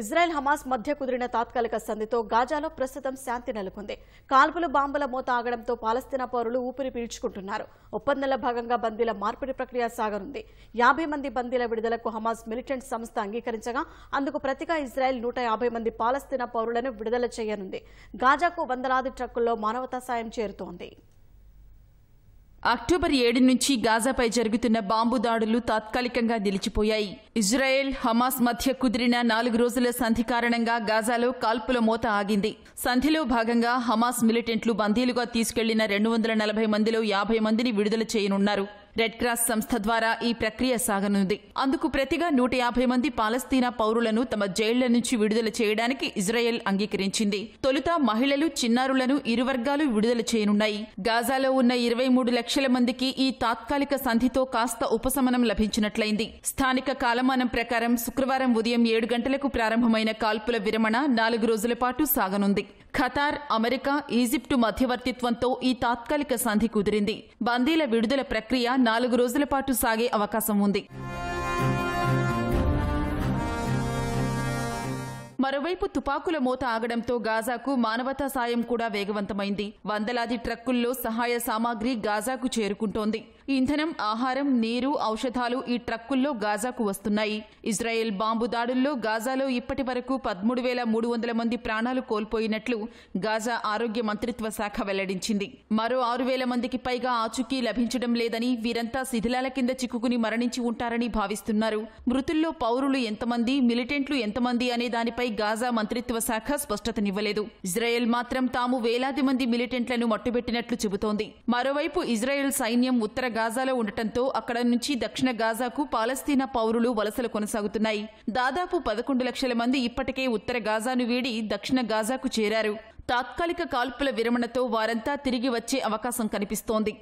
Israel Hamas మధ్య కుదిరిన తాత్కాలిక సంధితో గాజాలో ప్రస్తుతం శాంతి నెలకొంది కాల్పులు బాంబుల మూత ఆగడంతో పాలస్తీనా పౌరులు ఊపిరి పీల్చుకుంటున్నారు ఒప్పందంలో భాగంగా బందీల మార్పిడి ప్రక్రియ సాగనుంది యాభై మంది బందీల విడుదలకు హమాస్ మిలిటెంట్ సంస్థ అంగీకరించగా అందుకు ప్రతిగా ఇజ్రాయెల్ నూట యాభై మంది పాలస్తీనా పౌరులను విడుదల చేయనుంది గాజాకు వందలాది ట్రక్కుల్లో మానవతా సాయం చేరుతోంది అక్టోబర్ ఏడు నుంచి గాజాపై జరుగుతున్న బాంబు దాడులు తాత్కాలికంగా నిలిచిపోయాయి ఇజ్రాయెల్ హమాస్ మధ్య కుదిరిన నాలుగు రోజుల సంధి కారణంగా గాజాలో కాల్పుల మోత ఆగింది సంధిలో భాగంగా హమాస్ మిలిటెంట్లు బందీలుగా తీసుకెళ్లిన రెండు వందల నలభై మందిలో యాభై మందిని విడుదల చేయనున్నారు రెడ్ క్రాస్ సంస్థ ద్వారా ఈ ప్రక్రియ సాగనుంది అందుకు ప్రతిగా నూట యాభై మంది పాలస్తీనా పౌరులను తమ జైళ్ల నుంచి విడుదల చేయడానికి ఇజ్రాయెల్ అంగీకరించింది తొలుత మహిళలు చిన్నారులను ఇరు వర్గాలు విడుదల చేయనున్నాయి గాజాలో ఉన్న ఇరవై మూడు లక్షల మందికి ఈ తాత్కాలిక సంధితో కాస్త ఉపశమనం లభించినట్లయింది స్థానిక కాలమానం ప్రకారం శుక్రవారం ఉదయం ఏడు గంటలకు ప్రారంభమైన కాల్పుల విరమణ నాలుగు రోజుల పాటు సాగనుంది ఖతార్ అమెరికా ఈజిప్టు మధ్యవర్తిత్వంతో ఈ తాత్కాలిక సంధి కుదిరింది బందీల విడుదల ప్రక్రియ నాలుగు రోజుల పాటు సాగే అవకాశం ఉంది మరోవైపు తుపాకుల మూత ఆగడంతో గాజాకు మానవతా సాయం కూడా వేగవంతమైంది వందలాది ట్రక్కుల్లో సహాయ సామాగ్రి గాజాకు చేరుకుంటోంది ఇంధనం ఆహారం నీరు ఔషధాలు ఈ ట్రక్కుల్లో గాజాకు వస్తున్నాయి ఇజ్రాయెల్ బాంబు దాడుల్లో గాజాలో ఇప్పటి వరకు పదమూడు వేల మూడు వందల మంది ప్రాణాలు కోల్పోయినట్లు గాజా ఆరోగ్య మంత్రిత్వ శాఖ వెల్లడించింది మరో ఆరు వేల మందికి పైగా ఆచూకీ లభించడం లేదని వీరంతా శిథిలాల కింద చిక్కుకుని మరణించి ఉంటారని భావిస్తున్నారు మృతుల్లో పౌరులు ఎంతమంది మిలిటెంట్లు ఎంతమంది అనే దానిపై గాజా మంత్రిత్వ శాఖ స్పష్టతనివ్వలేదు ఇజ్రాయెల్ మాత్రం తాము వేలాది మంది మిలిటెంట్లను మట్టుబెట్టినట్లు చెబుతోంది మరోవైపు ఇజ్రాయెల్ సైన్యం ఉత్తర గాజాలో ఉండటంతో అక్కడ నుంచి దక్షిణ గాజాకు పాలస్తీనా పౌరులు వలసలు కొనసాగుతున్నాయి దాదాపు పదకొండు లక్షల మంది ఇప్పటికే ఉత్తర గాజాను వీడి దక్షిణ గాజాకు చేరారు తాత్కాలిక కాల్పుల విరమణతో వారంతా తిరిగి వచ్చే అవకాశం కనిపిస్తోంది